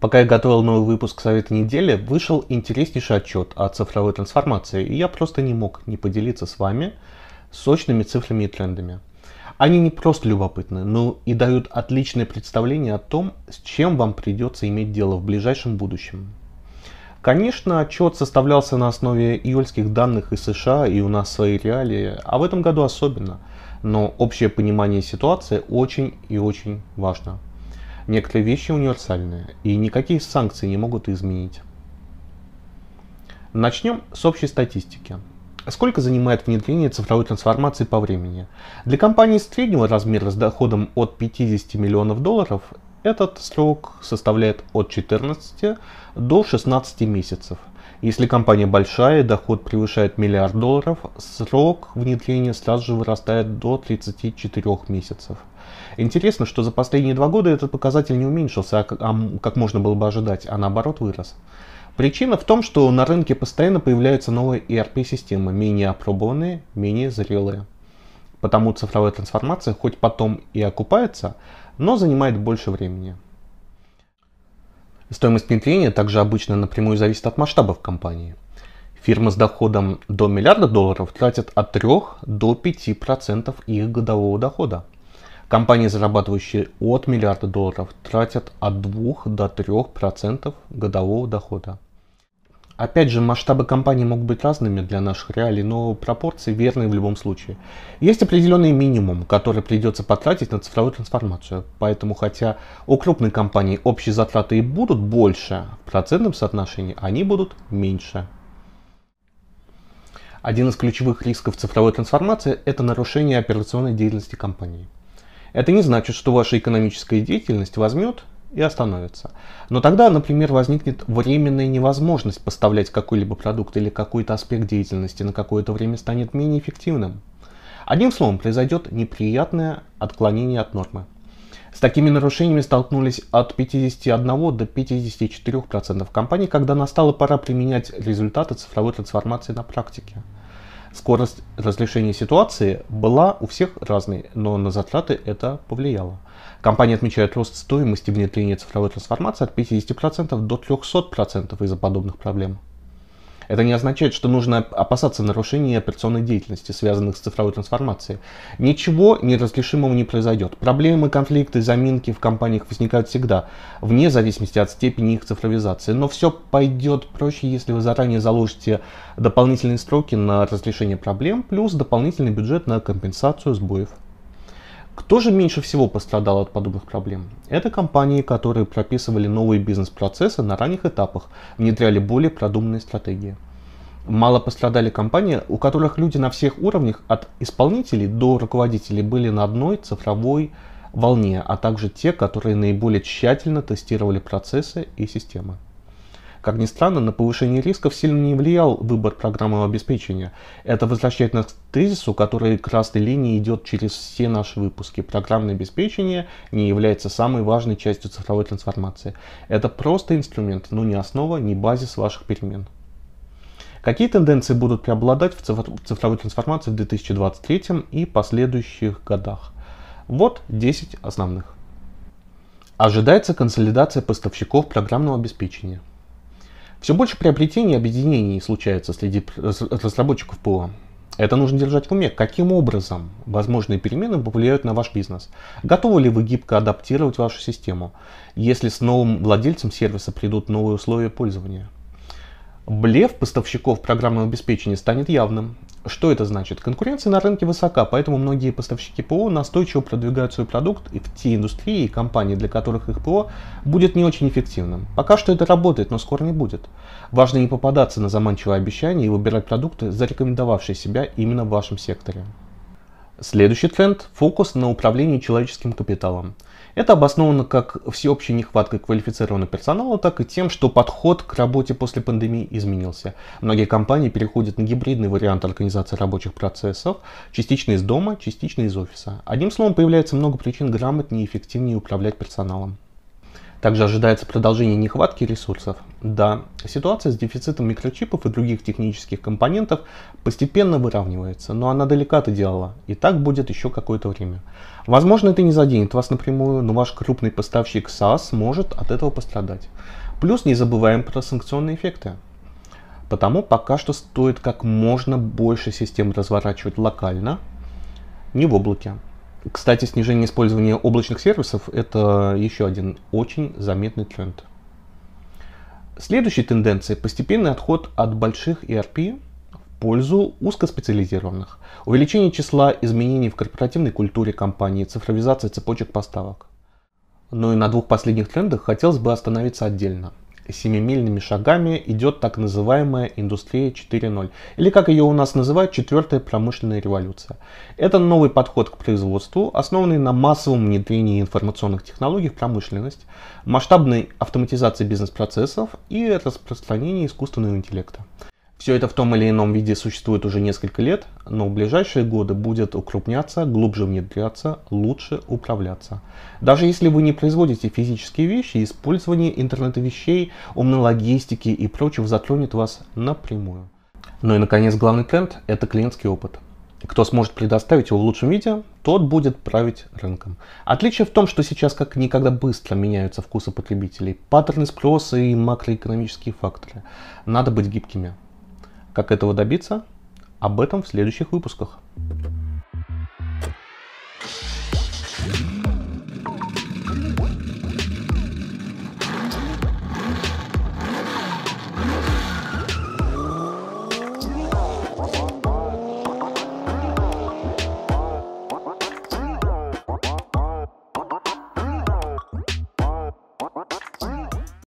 Пока я готовил новый выпуск Совета недели, вышел интереснейший отчет о цифровой трансформации, и я просто не мог не поделиться с вами сочными цифрами и трендами. Они не просто любопытны, но и дают отличное представление о том, с чем вам придется иметь дело в ближайшем будущем. Конечно, отчет составлялся на основе июльских данных из США и у нас свои реалии, а в этом году особенно. Но общее понимание ситуации очень и очень важно. Некоторые вещи универсальные, и никакие санкции не могут изменить. Начнем с общей статистики. А сколько занимает внедрение цифровой трансформации по времени? Для компании среднего размера с доходом от 50 миллионов долларов этот срок составляет от 14 до 16 месяцев. Если компания большая, доход превышает миллиард долларов, срок внедрения сразу же вырастает до 34 месяцев. Интересно, что за последние два года этот показатель не уменьшился, а, а как можно было бы ожидать, а наоборот вырос. Причина в том, что на рынке постоянно появляются новые ERP-системы, менее опробованные, менее зрелые. Потому цифровая трансформация хоть потом и окупается, но занимает больше времени. Стоимость внедрения также обычно напрямую зависит от масштабов компании. Фирмы с доходом до миллиарда долларов тратят от 3 до 5% их годового дохода. Компании, зарабатывающие от миллиарда долларов, тратят от 2 до 3% годового дохода. Опять же, масштабы компании могут быть разными для наших реалий, но пропорции верны в любом случае. Есть определенный минимум, который придется потратить на цифровую трансформацию. Поэтому, хотя у крупной компании общие затраты и будут больше, в процентном соотношении они будут меньше. Один из ключевых рисков цифровой трансформации – это нарушение операционной деятельности компании. Это не значит, что ваша экономическая деятельность возьмет и остановится. Но тогда, например, возникнет временная невозможность поставлять какой-либо продукт или какой-то аспект деятельности на какое-то время станет менее эффективным. Одним словом, произойдет неприятное отклонение от нормы. С такими нарушениями столкнулись от 51 до 54% компаний, когда настала пора применять результаты цифровой трансформации на практике. Скорость разрешения ситуации была у всех разной, но на затраты это повлияло. Компания отмечает рост стоимости внедрения цифровой трансформации от 50% до 300% из-за подобных проблем. Это не означает, что нужно опасаться нарушений операционной деятельности, связанных с цифровой трансформацией. Ничего неразрешимого не произойдет. Проблемы, конфликты, заминки в компаниях возникают всегда, вне зависимости от степени их цифровизации. Но все пойдет проще, если вы заранее заложите дополнительные сроки на разрешение проблем, плюс дополнительный бюджет на компенсацию сбоев. Кто же меньше всего пострадал от подобных проблем? Это компании, которые прописывали новые бизнес-процессы на ранних этапах, внедряли более продуманные стратегии. Мало пострадали компании, у которых люди на всех уровнях, от исполнителей до руководителей, были на одной цифровой волне, а также те, которые наиболее тщательно тестировали процессы и системы. Как ни странно, на повышение рисков сильно не влиял выбор программного обеспечения. Это возвращает нас к тезису, который красной линией идет через все наши выпуски. Программное обеспечение не является самой важной частью цифровой трансформации. Это просто инструмент, но не основа, не базис ваших перемен. Какие тенденции будут преобладать в цифровой трансформации в 2023 и последующих годах? Вот 10 основных. Ожидается консолидация поставщиков программного обеспечения. Все больше приобретений и объединений случается среди э, разработчиков ПО. Это нужно держать в уме, каким образом возможные перемены повлияют на ваш бизнес. Готовы ли вы гибко адаптировать вашу систему, если с новым владельцем сервиса придут новые условия пользования? Блев поставщиков программного обеспечения станет явным. Что это значит? Конкуренция на рынке высока, поэтому многие поставщики ПО настойчиво продвигают свой продукт и в те индустрии и компании, для которых их ПО будет не очень эффективным. Пока что это работает, но скоро не будет. Важно не попадаться на заманчивые обещания и выбирать продукты, зарекомендовавшие себя именно в вашем секторе. Следующий тренд – фокус на управлении человеческим капиталом – это обосновано как всеобщей нехваткой квалифицированного персонала, так и тем, что подход к работе после пандемии изменился. Многие компании переходят на гибридный вариант организации рабочих процессов, частично из дома, частично из офиса. Одним словом, появляется много причин грамотнее и эффективнее управлять персоналом. Также ожидается продолжение нехватки ресурсов. Да, ситуация с дефицитом микрочипов и других технических компонентов постепенно выравнивается, но она далека от идеала, и так будет еще какое-то время. Возможно, это не заденет вас напрямую, но ваш крупный поставщик SaaS может от этого пострадать. Плюс не забываем про санкционные эффекты. Потому пока что стоит как можно больше систем разворачивать локально, не в облаке. Кстати, снижение использования облачных сервисов – это еще один очень заметный тренд. Следующей тенденцией – постепенный отход от больших ERP в пользу узкоспециализированных, увеличение числа изменений в корпоративной культуре компании, цифровизация цепочек поставок. Ну и на двух последних трендах хотелось бы остановиться отдельно семимильными шагами идет так называемая индустрия 4.0, или как ее у нас называют, четвертая промышленная революция. Это новый подход к производству, основанный на массовом внедрении информационных технологий в промышленность, масштабной автоматизации бизнес-процессов и распространении искусственного интеллекта. Все это в том или ином виде существует уже несколько лет, но в ближайшие годы будет укрупняться, глубже внедряться, лучше управляться. Даже если вы не производите физические вещи, использование интернета вещей, умной логистики и прочего затронет вас напрямую. Ну и наконец главный тренд – это клиентский опыт. Кто сможет предоставить его в лучшем виде, тот будет править рынком. Отличие в том, что сейчас как никогда быстро меняются вкусы потребителей, паттерны спроса и макроэкономические факторы. Надо быть гибкими. Как этого добиться? Об этом в следующих выпусках.